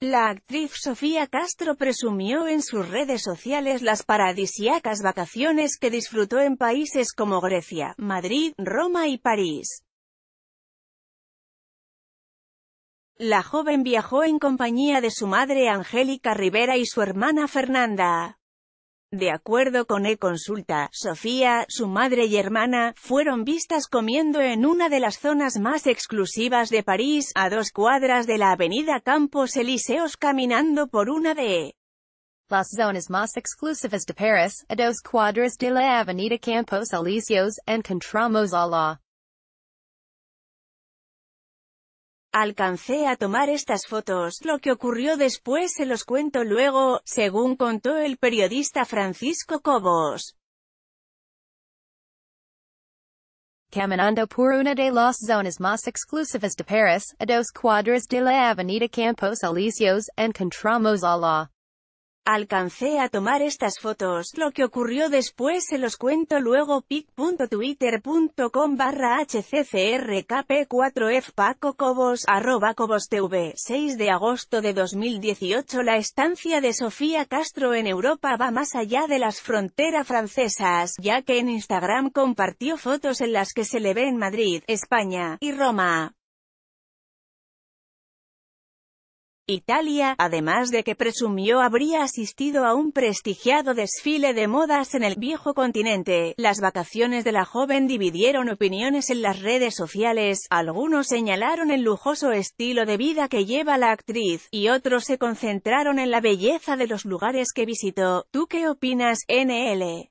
La actriz Sofía Castro presumió en sus redes sociales las paradisiacas vacaciones que disfrutó en países como Grecia, Madrid, Roma y París. La joven viajó en compañía de su madre Angélica Rivera y su hermana Fernanda. De acuerdo con e-consulta, Sofía, su madre y hermana, fueron vistas comiendo en una de las zonas más exclusivas de París, a dos cuadras de la avenida Campos Elíseos caminando por una de las zonas más exclusivas de París, a dos cuadras de la avenida Campos Elíseos, encontramos a la Alcancé a tomar estas fotos, lo que ocurrió después se los cuento luego, según contó el periodista Francisco Cobos. Caminando por una de las zonas más exclusivas de Paris, a dos cuadras de la Avenida Campos Elíseos, encontramos a la Alcancé a tomar estas fotos, lo que ocurrió después se los cuento luego pic.twitter.com barra hccrkp4f cobos arroba cobos tv 6 de agosto de 2018 La estancia de Sofía Castro en Europa va más allá de las fronteras francesas, ya que en Instagram compartió fotos en las que se le ve en Madrid, España, y Roma. Italia, además de que presumió habría asistido a un prestigiado desfile de modas en el viejo continente. Las vacaciones de la joven dividieron opiniones en las redes sociales, algunos señalaron el lujoso estilo de vida que lleva la actriz, y otros se concentraron en la belleza de los lugares que visitó. ¿Tú qué opinas, NL?